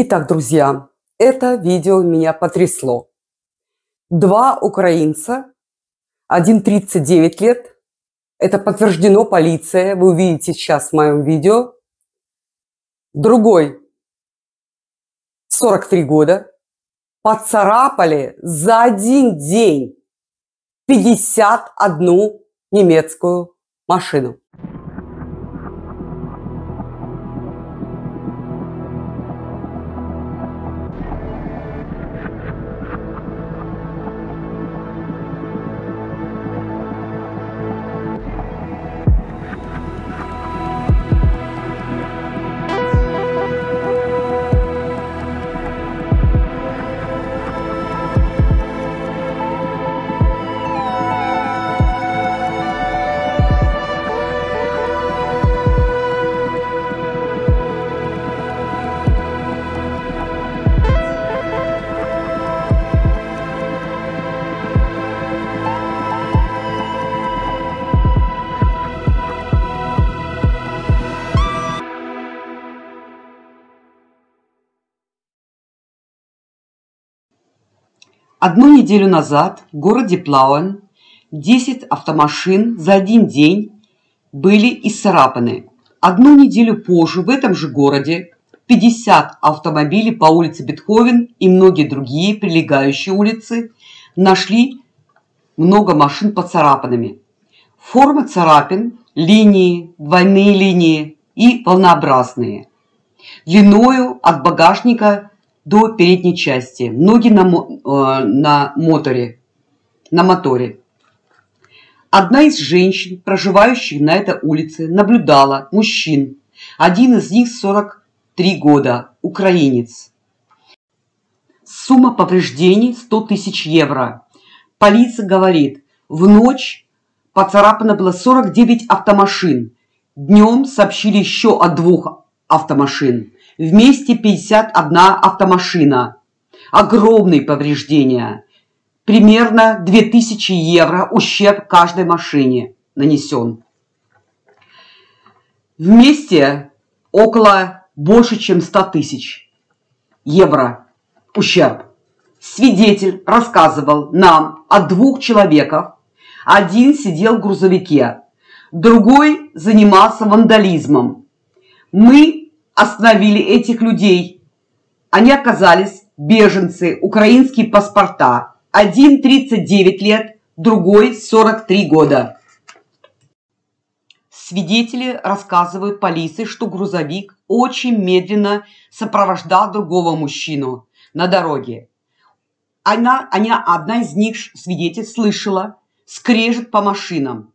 Итак, друзья, это видео меня потрясло. Два украинца, один 39 лет, это подтверждено полиция, вы увидите сейчас в моем видео. Другой 43 года, поцарапали за один день 51 немецкую машину. Одну неделю назад в городе Плауэн 10 автомашин за один день были исцарапаны. Одну неделю позже в этом же городе 50 автомобилей по улице Бетховен и многие другие прилегающие улицы нашли много машин поцарапанными. Форма царапин – линии, двойные линии и волнообразные, длиною от багажника до передней части. Ноги на, э, на моторе. На моторе. Одна из женщин, проживающих на этой улице, наблюдала мужчин. Один из них 43 года, украинец. Сумма повреждений 100 тысяч евро. Полиция говорит, в ночь поцарапано было 49 автомашин. Днем сообщили еще о двух автомашинах. Вместе 51 автомашина. Огромные повреждения. Примерно 2000 евро ущерб каждой машине нанесен. Вместе около больше, чем 100 тысяч евро ущерб. Свидетель рассказывал нам о двух человеках. Один сидел в грузовике, другой занимался вандализмом. Мы остановили этих людей. Они оказались беженцы, украинские паспорта. Один 39 лет, другой 43 года. Свидетели рассказывают полиции, что грузовик очень медленно сопровождал другого мужчину на дороге. Она, она, одна из них, свидетель, слышала скрежет по машинам.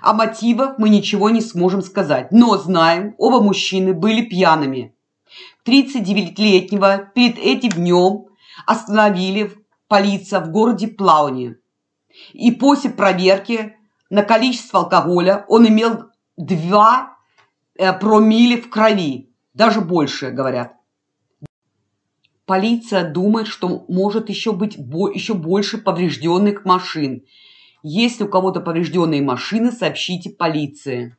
О а мотивах мы ничего не сможем сказать, но знаем, оба мужчины были пьяными. 39-летнего перед этим днем остановили полиция в городе Плауни. И после проверки на количество алкоголя он имел 2 э, промили в крови, даже больше, говорят. Полиция думает, что может еще быть еще больше поврежденных машин – если у кого-то поврежденные машины, сообщите полиции.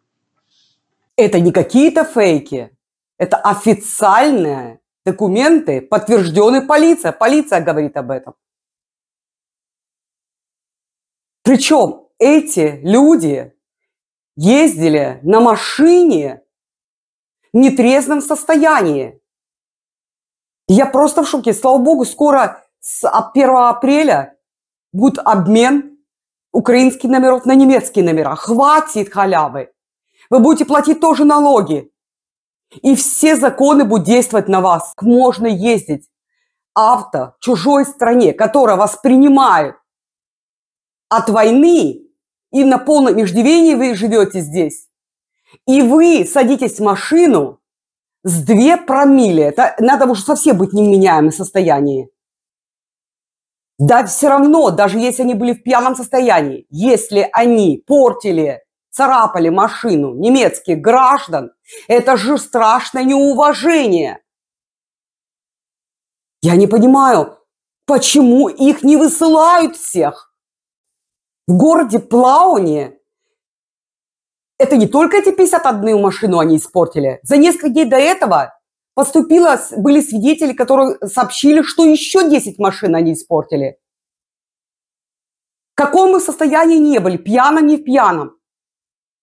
Это не какие-то фейки. Это официальные документы, подтвержденные полиция. Полиция говорит об этом. Причем эти люди ездили на машине в нетрезвом состоянии. Я просто в шоке. Слава богу, скоро с 1 а, апреля будет обмен украинских номеров на немецкие номера. Хватит халявы. Вы будете платить тоже налоги. И все законы будут действовать на вас. Можно ездить авто в чужой стране, которая вас принимает от войны, и на полном иждивении вы живете здесь. И вы садитесь в машину с 2 промилле. Это надо уже совсем быть не в меняемом состоянии. Да, все равно, даже если они были в пьяном состоянии, если они портили, царапали машину немецких граждан, это же страшное неуважение. Я не понимаю, почему их не высылают всех. В городе Плауне это не только эти 51 машину они испортили. За несколько дней до этого поступило, были свидетели, которые сообщили, что еще 10 машин они испортили. В каком мы состоянии не были, пьяно, не в пьяном.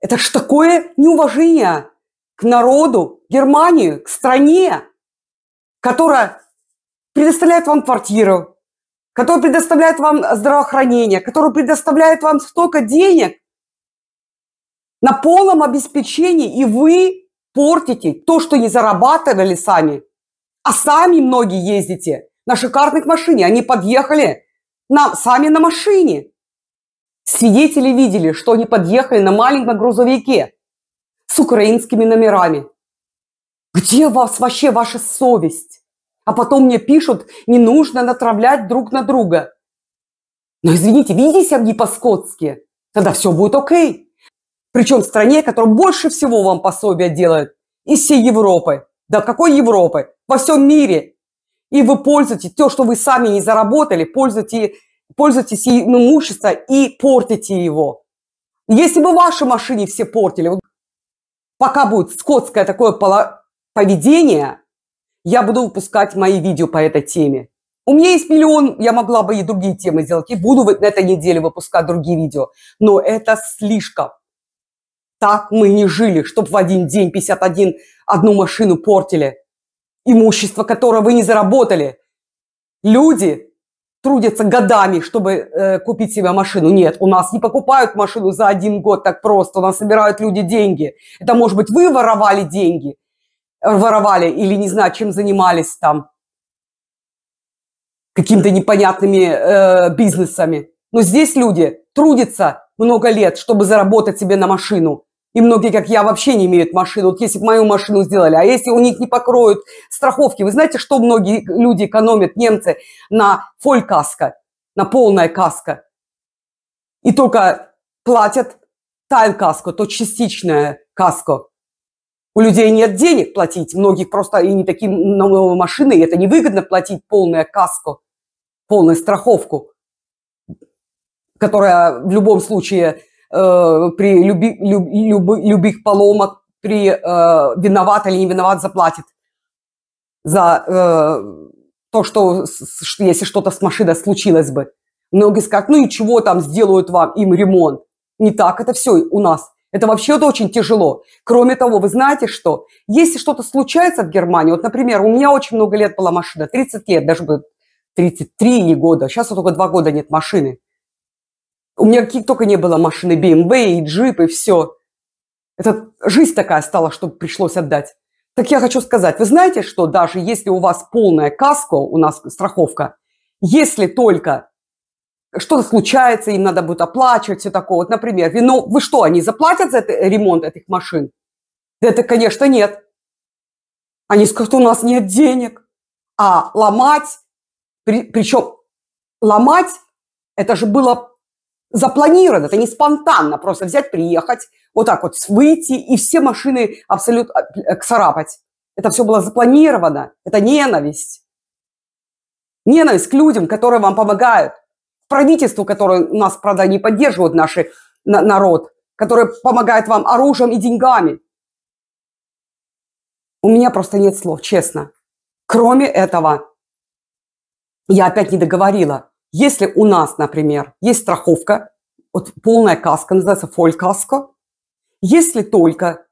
Это ж такое неуважение к народу, Германии, к стране, которая предоставляет вам квартиру, которая предоставляет вам здравоохранение, которая предоставляет вам столько денег на полном обеспечении, и вы портите то, что не зарабатывали сами. А сами многие ездите на шикарных машине. Они подъехали на, сами на машине. Свидетели видели, что они подъехали на маленьком грузовике с украинскими номерами. Где у вас вообще ваша совесть? А потом мне пишут, не нужно натравлять друг на друга. Но извините, видите себя не по-скотски. Тогда все будет окей. Причем в стране, которая больше всего вам пособия делает из всей Европы. Да какой Европы? Во всем мире. И вы пользуетесь то, что вы сами не заработали, пользуетесь, пользуетесь имущество и портите его. Если бы ваши машины все портили, вот пока будет скотское такое поведение, я буду выпускать мои видео по этой теме. У меня есть миллион, я могла бы и другие темы сделать, и буду на этой неделе выпускать другие видео. Но это слишком. Так мы не жили, чтобы в один день 51 одну машину портили, имущество которое вы не заработали. Люди трудятся годами, чтобы э, купить себе машину. Нет, у нас не покупают машину за один год так просто, у нас собирают люди деньги. Это, может быть, вы воровали деньги, воровали или, не знаю, чем занимались там, какими-то непонятными э, бизнесами. Но здесь люди трудятся много лет, чтобы заработать себе на машину. И многие, как я, вообще не имеют машину. Вот если бы мою машину сделали, а если у них не покроют страховки. Вы знаете, что многие люди экономят, немцы, на фолькаска, на полная каска? И только платят тайл-каску, то частичная каска. У людей нет денег платить, многих просто и не такие новые машины, и это невыгодно платить полная каску, полную страховку, которая в любом случае Э, при люби, люб, люб, любых поломок, при э, виноват или не виноват заплатит за э, то, что если что-то с машиной случилось бы. Многие скажут, ну и чего там сделают вам им ремонт. Не так это все у нас. Это вообще это очень тяжело. Кроме того, вы знаете, что если что-то случается в Германии, вот, например, у меня очень много лет была машина, 30 лет, даже 33 года, сейчас вот только 2 года нет машины. У меня только не было машины BMW эм и джип, и все. Это жизнь такая стала, что пришлось отдать. Так я хочу сказать, вы знаете, что даже если у вас полная каска, у нас страховка, если только что-то случается, им надо будет оплачивать, все такое. Вот, например, вино, ну, вы что, они заплатят за это, э, ремонт этих машин? Да это, конечно, нет. Они скажут, у нас нет денег. А ломать, при, причем ломать, это же было запланировано, это не спонтанно, просто взять, приехать, вот так вот выйти и все машины абсолютно царапать. А, э, это все было запланировано, это ненависть. Ненависть к людям, которые вам помогают, правительству, которое у нас, правда, не поддерживает наш народ, которое помогает вам оружием и деньгами. У меня просто нет слов, честно. Кроме этого, я опять не договорила. Если у нас, например, есть страховка, вот полная каска, называется фолькаска, если только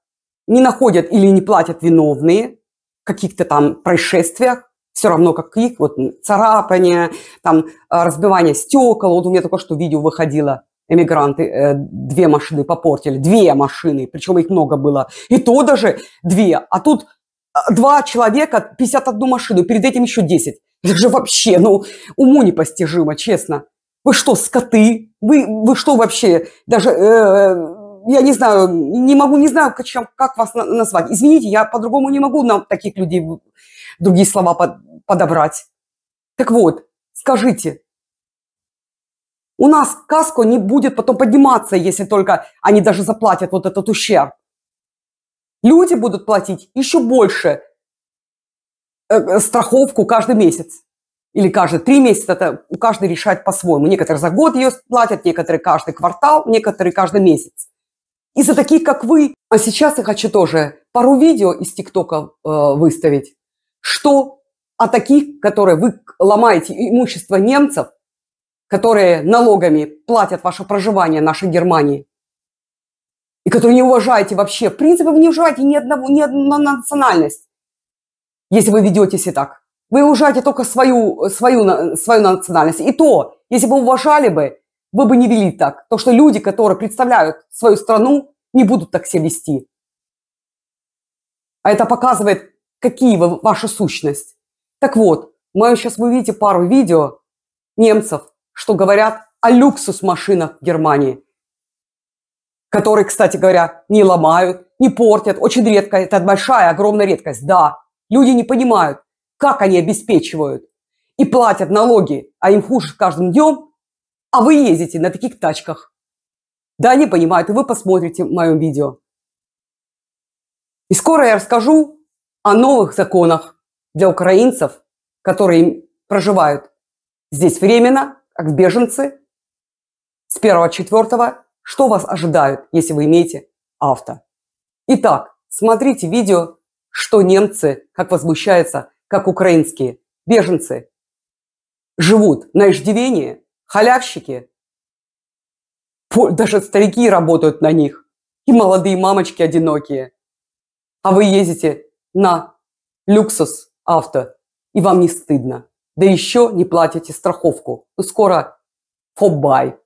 не находят или не платят виновные в каких-то там происшествиях, все равно каких, вот царапания, там а, разбивание стекол. Вот у меня только что видео выходило, эмигранты э, две машины попортили, две машины, причем их много было, и то даже две, а тут а, два человека, 51 машину, перед этим еще 10. Это же вообще, ну, уму непостижимо, честно. Вы что, скоты? Вы, вы что вообще? Даже, э, я не знаю, не могу, не знаю, как, как вас на- назвать. Извините, я по-другому не могу нам таких людей другие слова под, подобрать. Так вот, скажите, у нас каско не будет потом подниматься, если только они даже заплатят вот этот ущерб. Люди будут платить еще больше – Э, э, страховку каждый месяц. Или каждые три месяца, это у каждый решает по-своему. Некоторые за год ее платят, некоторые каждый квартал, некоторые каждый месяц. И за таких, как вы, а сейчас я хочу тоже пару видео из ТикТока э, выставить, что о таких, которые вы ломаете имущество немцев, которые налогами платят ваше проживание нашей Германии, и которые не уважаете вообще, в принципе, вы не уважаете ни одного, ни одну национальность если вы ведете себя так. Вы уважаете только свою, свою, свою национальность. И то, если бы уважали бы, вы бы не вели так. То, что люди, которые представляют свою страну, не будут так себя вести. А это показывает, какие вы, ваша сущность. Так вот, мы сейчас вы видите пару видео немцев, что говорят о люксус-машинах в Германии, которые, кстати говоря, не ломают, не портят. Очень редко, это большая, огромная редкость, да. Люди не понимают, как они обеспечивают и платят налоги, а им хуже с каждым днем, а вы ездите на таких тачках. Да, они понимают, и вы посмотрите в видео. И скоро я расскажу о новых законах для украинцев, которые проживают здесь временно, как беженцы, с 1-4, что вас ожидают, если вы имеете авто. Итак, смотрите видео что немцы, как возмущаются, как украинские беженцы, живут на иждивении, халявщики, даже старики работают на них, и молодые мамочки одинокие. А вы ездите на люксус авто, и вам не стыдно. Да еще не платите страховку. Ну, скоро фобай.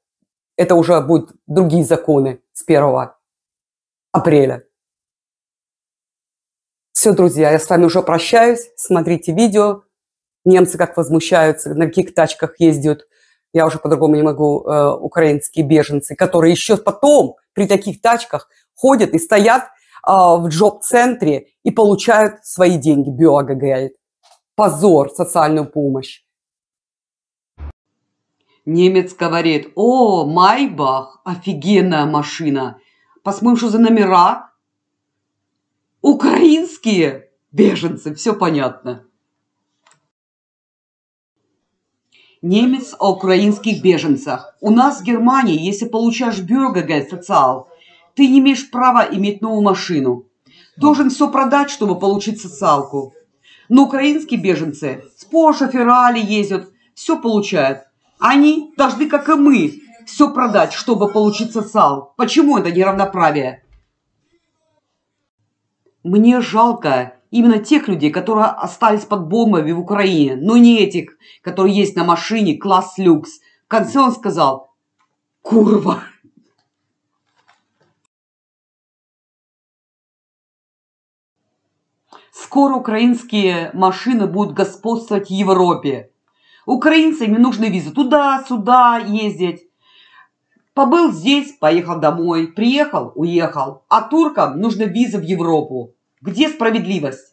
Это уже будут другие законы с 1 апреля. Все, друзья, я с вами уже прощаюсь. Смотрите видео. Немцы как возмущаются, на каких тачках ездят. Я уже по-другому не могу. Э, украинские беженцы, которые еще потом при таких тачках ходят и стоят а, в джоб-центре и получают свои деньги. Биога говорит. Позор, социальную помощь. Немец говорит, о, Майбах, офигенная машина. Посмотрим, что за номера. Украинские беженцы, все понятно. Немец о украинских беженцах. У нас в Германии, если получаешь бюргергайд-социал, ты не имеешь права иметь новую машину. Должен все продать, чтобы получить социалку. Но украинские беженцы с Porsche, Феррари ездят, все получают. Они должны, как и мы, все продать, чтобы получить социал. Почему это неравноправие? Мне жалко именно тех людей, которые остались под бомбами в Украине, но не этих, которые есть на машине класс люкс. В конце он сказал «Курва». Скоро украинские машины будут господствовать в Европе. Украинцам не нужны визы туда-сюда ездить. Побыл здесь, поехал домой, приехал, уехал. А туркам нужны визы в Европу. Где справедливость?